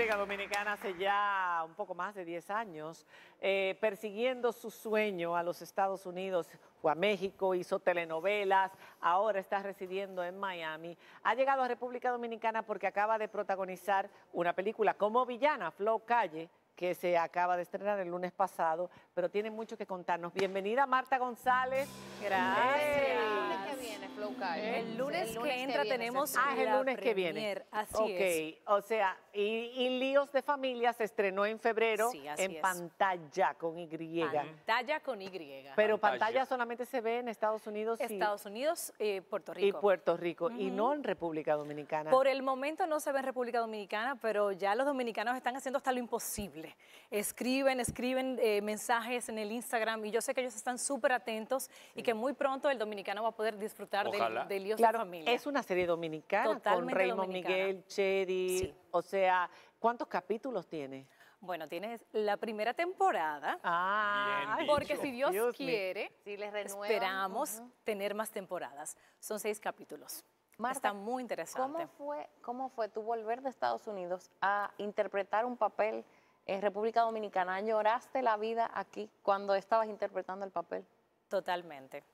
República Dominicana hace ya un poco más de 10 años, eh, persiguiendo su sueño a los Estados Unidos, fue a México, hizo telenovelas, ahora está residiendo en Miami. Ha llegado a República Dominicana porque acaba de protagonizar una película como villana, Flow Calle, que se acaba de estrenar el lunes pasado, pero tiene mucho que contarnos. Bienvenida Marta González. Gracias. El lunes que viene, Flow Calle. El lunes, que entra tenemos ah, el lunes que viene. Así okay. O sea, y, Líos de Familia se estrenó en febrero en pantalla con Y. Pantalla con Y. Pero pantalla, solamente se ve en Estados Unidos. Estados Unidos eh, y Puerto Rico. Y Puerto Rico, y no en República Dominicana. Por el momento no se ve en República Dominicana, pero ya los dominicanos están haciendo hasta lo imposible. Escriben, escriben eh, mensajes en el Instagram y yo sé que ellos están súper atentos y que muy pronto el dominicano va a poder disfrutar de, Líos de Familia. Es una serie dominicana Totalmente con Raymond Miguel, Chedi, o sea, ¿cuántos capítulos tiene? Bueno, tienes la primera temporada. Ah, porque si Dios, quiere, si les esperamos tener más temporadas. Son seis capítulos. Está muy interesante. ¿cómo fue, ¿Cómo fue tu volver de Estados Unidos a interpretar un papel en República Dominicana? ¿Lloraste la vida aquí cuando estabas interpretando el papel? Totalmente.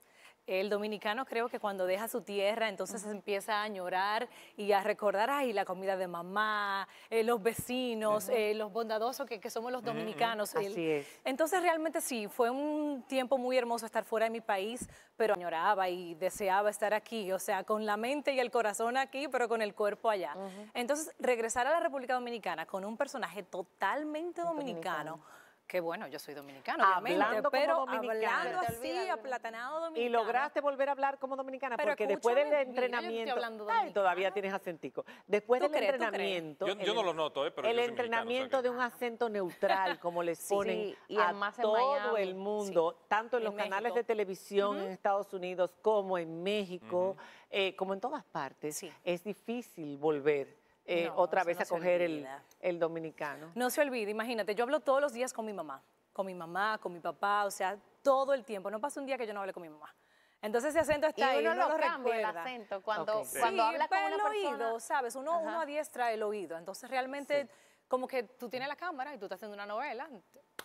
El dominicano creo que cuando deja su tierra, entonces empieza a añorar y a recordar ahí la comida de mamá, eh, los vecinos, eh, los bondadosos que, somos los dominicanos. Entonces realmente sí, fue un tiempo muy hermoso estar fuera de mi país, pero añoraba y deseaba estar aquí, o sea, con la mente y el corazón aquí, pero con el cuerpo allá. Entonces regresar a la República Dominicana con un personaje totalmente dominicano Qué bueno, yo soy dominicano, pero dominicana. hablando así, aplatanado dominicano. Y lograste volver a hablar como dominicana, porque después del entrenamiento, todavía tienes acentico. Después del entrenamiento, yo, no lo noto, eh, pero el entrenamiento de un acento neutral, como les ponen a todo el mundo, tanto en, los canales de televisión en Estados Unidos como en México, eh, como en todas partes, es difícil volver. Eh, otra vez a coger el, dominicano. No se olvide, imagínate, yo hablo todos los días con mi mamá, con mi mamá, con mi papá, o sea, todo el tiempo. No pasa un día que yo no hable con mi mamá. Entonces ese acento está y uno ahí, lo, cambia el acento cuando, cuando habla con el oído, ¿sabes? Uno, uno adiestra el oído, entonces realmente como que tú tienes la cámara y tú estás haciendo una novela,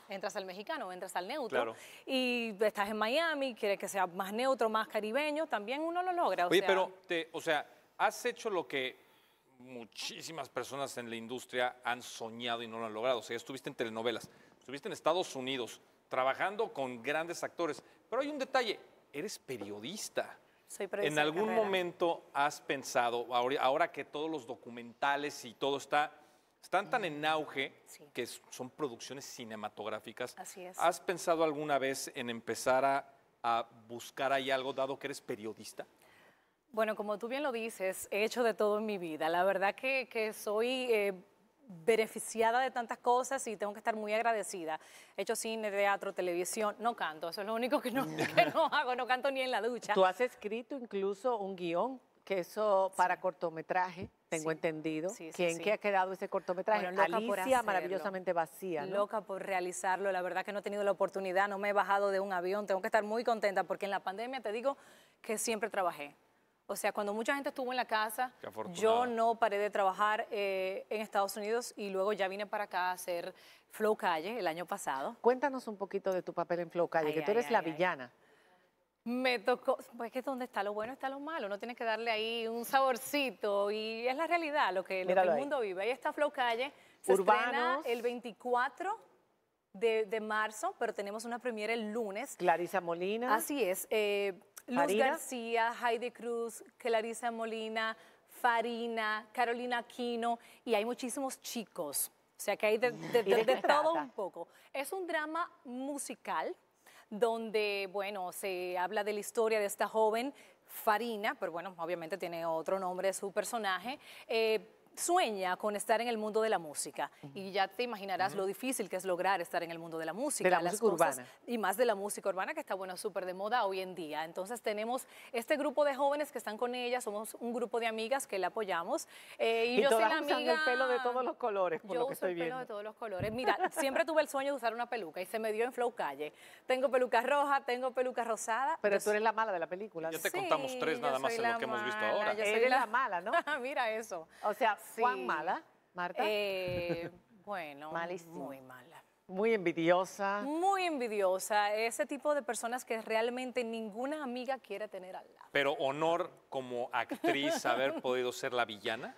entras al mexicano, entras al neutro y estás en Miami, quieres que sea más neutro, más caribeño, también uno lo logra. pero, te, o sea, has hecho lo que muchísimas personas en la industria han soñado y no lo han logrado. O sea, estuviste en telenovelas, estuviste en Estados Unidos, trabajando con grandes actores. Pero hay un detalle, eres periodista. Soy periodista. En algún momento has pensado, ahora, que todos los documentales y todo está, están tan en auge, que son producciones cinematográficas. ¿Has pensado alguna vez en empezar a, a buscar ahí algo, dado que eres periodista? Bueno, como tú bien lo dices, he hecho de todo en mi vida. La verdad que, soy... Eh, beneficiada de tantas cosas y tengo que estar muy agradecida. He hecho cine, teatro, televisión, no canto, eso es lo único que no, hago, no canto ni en la ducha. Tú has escrito incluso un guión, que eso para cortometraje, tengo entendido. Sí, ¿Quién que ha quedado ese cortometraje? loca Alicia, maravillosamente vacía. Loca por realizarlo, la verdad que no he tenido la oportunidad, no me he bajado de un avión, tengo que estar muy contenta porque en la pandemia te digo que siempre trabajé o sea, cuando mucha gente estuvo en la casa, yo no paré de trabajar eh, en Estados Unidos y luego ya vine para acá a hacer Flow Calle el año pasado. Cuéntanos un poquito de tu papel en Flow Calle, que tú eres la villana. Me tocó, pues que donde está lo bueno está lo malo, no tienes que darle ahí un saborcito y es la realidad, lo que, el mundo vive. Ahí está Flow Calle, se estrena el 24 de, marzo, pero tenemos una premiere el lunes. Clarisa Molina. Así es, eh, Luz García, Heidi Cruz, Clarisa Molina, Farina, Carolina Aquino y hay muchísimos chicos. O sea que hay de, todo un poco. Es un drama musical donde, bueno, se habla de la historia de esta joven Farina, pero bueno, obviamente tiene otro nombre su personaje. Eh, sueña con estar en el mundo de la música y ya te imaginarás lo difícil que es lograr estar en el mundo de la música. las música urbana. Y más de la música urbana que está, bueno, súper de moda hoy en día. Entonces tenemos este grupo de jóvenes que están con ella, somos un grupo de amigas que la apoyamos. Eh, y, yo soy la amiga... el pelo de todos los colores, por yo lo que uso el pelo de todos los colores. Mira, siempre tuve el sueño de usar una peluca y se me dio en Flow Calle. Tengo peluca roja, tengo peluca rosada. Pero tú eres la mala de la película. Ya te contamos tres nada más en lo que hemos visto ahora. Yo soy la mala, ¿no? Mira eso. O sea, Juan mala, Marta? Eh, bueno, muy mala. Muy envidiosa. Muy envidiosa. Ese tipo de personas que realmente ninguna amiga quiere tener al lado. Pero honor como actriz haber podido ser la villana.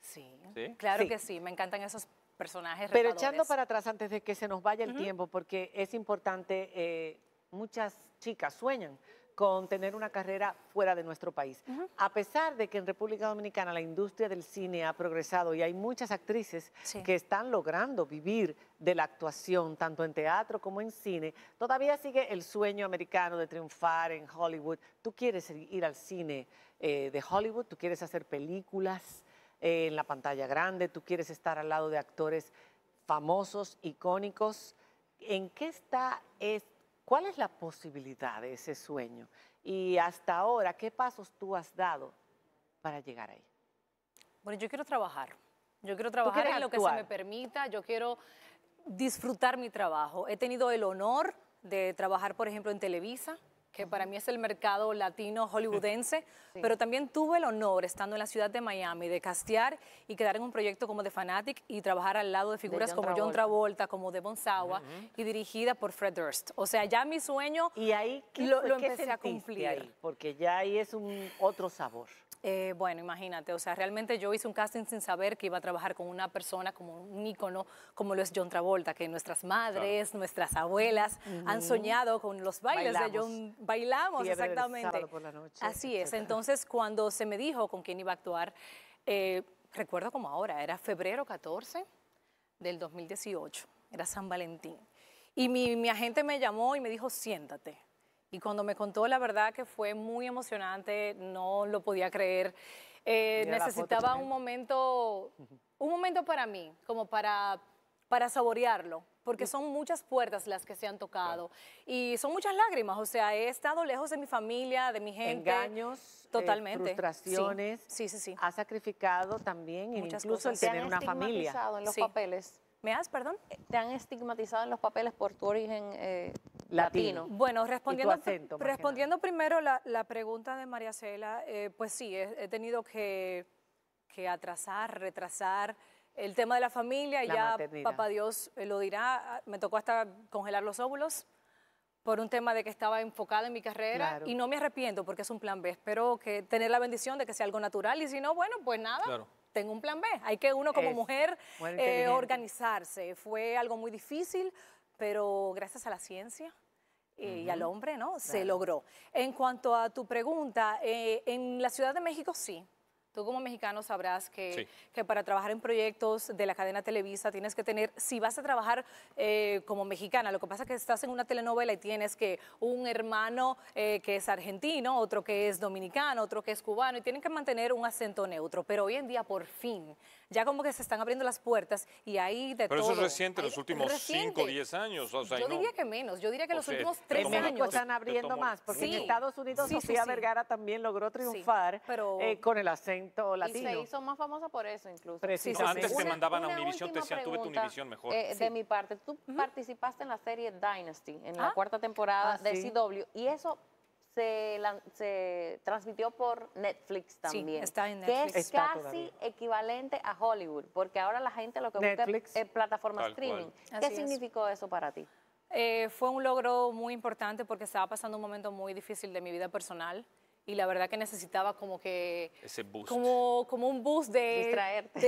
Sí, claro que sí. Me encantan esos personajes. Pero echando para atrás antes de que se nos vaya el tiempo, porque es importante, eh, muchas chicas sueñan con tener una carrera fuera de nuestro país. A pesar de que en República Dominicana la industria del cine ha progresado y hay muchas actrices que están logrando vivir de la actuación, tanto en teatro como en cine, todavía sigue el sueño americano de triunfar en Hollywood. Tú quieres ir al cine eh, de Hollywood, tú quieres hacer películas eh, en la pantalla grande, tú quieres estar al lado de actores famosos, icónicos. ¿En qué está esto? ¿Cuál es la posibilidad de ese sueño? Y hasta ahora, ¿qué pasos tú has dado para llegar ahí? Bueno, yo quiero trabajar. Yo quiero trabajar en lo que se me permita. Yo quiero disfrutar mi trabajo. He tenido el honor de trabajar, por ejemplo, en Televisa que para mí es el mercado latino hollywoodense, pero también tuve el honor, estando en la ciudad de Miami, de castear y quedar en un proyecto como The Fanatic y trabajar al lado de figuras como John Travolta, como Devon Sawa y dirigida por Fred Durst. O sea, ya mi sueño ¿Y ahí, lo, empecé a cumplir. Porque ya ahí es un otro sabor. Eh, bueno, imagínate, o sea, realmente yo hice un casting sin saber que iba a trabajar con una persona como un ícono, como lo es John Travolta, que nuestras madres, nuestras abuelas han soñado con los bailes de John, bailamos, exactamente. Así es, entonces cuando se me dijo con quién iba a actuar, eh, recuerdo como ahora, era febrero 14 del 2018, era San Valentín. Y mi agente me llamó y me dijo, siéntate. Y cuando me contó, la verdad que fue muy emocionante, no lo podía creer. Eh, necesitaba un momento, un momento para mí, como para, para saborearlo, porque son muchas puertas las que se han tocado y son muchas lágrimas, o sea, he estado lejos de mi familia, de mi gente. Engaños, eh, totalmente. frustraciones. Sí. sí, sí, Ha sacrificado también e muchas incluso cosas. el tener ¿Te han estigmatizado en los papeles. ¿Me has, perdón? Eh, Te han estigmatizado en los papeles por tu origen latino. Bueno, respondiendo, respondiendo primero la, la, pregunta de María Cela, eh, pues sí, he, tenido que, que, atrasar, retrasar el tema de la familia, ya papá Dios eh, lo dirá, ah, me tocó hasta congelar los óvulos por un tema de que estaba enfocada en mi carrera y no me arrepiento porque es un plan B, espero que tener la bendición de que sea algo natural y si no, bueno, pues nada. tengo un plan B. Hay que uno como mujer eh, organizarse. Fue algo muy difícil pero gracias a la ciencia eh, y al hombre, ¿no? Se logró. En cuanto a tu pregunta, eh, en la Ciudad de México sí, Tú como mexicano sabrás que, que, para trabajar en proyectos de la cadena Televisa tienes que tener, si vas a trabajar eh, como mexicana, lo que pasa es que estás en una telenovela y tienes que un hermano eh, que es argentino, otro que es dominicano, otro que es cubano, y tienen que mantener un acento neutro. Pero hoy en día, por fin, ya como que se están abriendo las puertas y ahí de Pero eso es reciente, los últimos 5 o 10 años. yo diría que menos, yo diría que los últimos 3 años. están abriendo más, porque en Estados Unidos Sofía Vergara también logró triunfar eh, con el acento y se hizo más famosa por eso incluso. Precisamente. antes te mandaban a Univision, te decían, tuve tu Univision mejor. Eh, de mi parte, tú participaste en la serie Dynasty, en la ah. cuarta temporada ah, de CW, y eso se, transmitió por Netflix también. Sí, está en Netflix. Que es casi equivalente a Hollywood, porque ahora la gente lo que busca es eh, plataforma streaming. ¿Qué significó eso para ti? Eh, fue un logro muy importante porque estaba pasando un momento muy difícil de mi vida personal y la verdad que necesitaba como que... Ese Como, como un bus de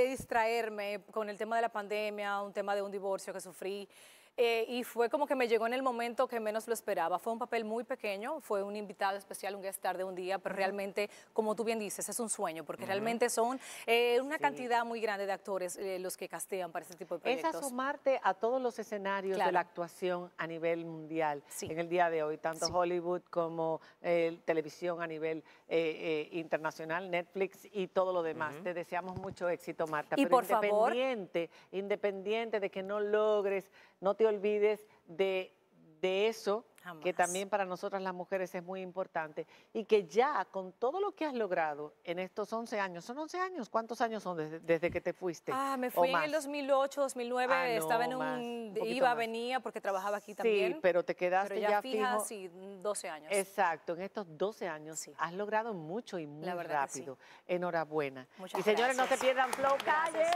distraerme con el tema de la pandemia, un tema de un divorcio que sufrí. Eh, y fue como que me llegó en el momento que menos lo esperaba. Fue un papel muy pequeño, fue un invitado especial, un guest star de un día, pero realmente, como tú bien dices, es un sueño, porque realmente son eh, una cantidad muy grande de actores eh, los que castean para este tipo de proyectos. Es asomarte a todos los escenarios de la actuación a nivel mundial en el día de hoy, tanto Hollywood como televisión a nivel internacional, Netflix y todo lo demás. Te deseamos mucho éxito, Marta. Y pero por independiente, independiente de que no logres no te olvides de, de eso que también para nosotras las mujeres es muy importante, y que ya con todo lo que has logrado en estos 11 años, ¿son 11 años? ¿Cuántos años son desde, que te fuiste? Ah, me fui en el 2008, 2009, ah, estaba en un, iba, venía porque trabajaba aquí también. Sí, pero te quedaste ya, fija, sí, 12 años. Exacto, en estos 12 años sí. has logrado mucho y muy rápido. Enhorabuena. Muchas y señores, no se pierdan Flow Calle,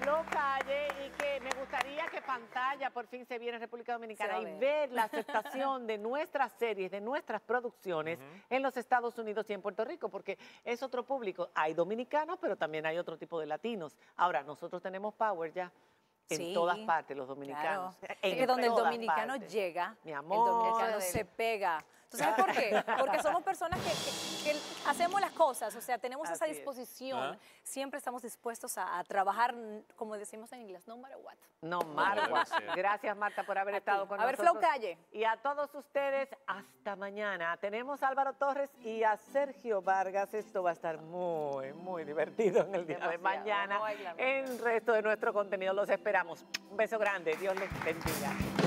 Flow Calle, y que me gustaría que pantalla por fin se viera en República Dominicana y ver la aceptación de de nuestras series, de nuestras producciones en los Estados Unidos y en Puerto Rico, porque es otro público. Hay dominicanos, pero también hay otro tipo de latinos. Ahora, nosotros tenemos Power ya. En todas partes, los dominicanos. Claro. que donde el dominicano llega, Mi amor, el dominicano se pega sabes por qué? Porque somos personas que, hacemos las cosas, o sea, tenemos esa disposición. Siempre estamos dispuestos a, trabajar, como decimos en inglés, no matter what. No matter Gracias, Marta, por haber estado con nosotros. A ver, Flow Calle. Y a todos ustedes, hasta mañana. Tenemos a Álvaro Torres y a Sergio Vargas. Esto va a estar muy, muy divertido en el día de mañana. en el resto de nuestro contenido los esperamos. Un beso grande. Dios les bendiga.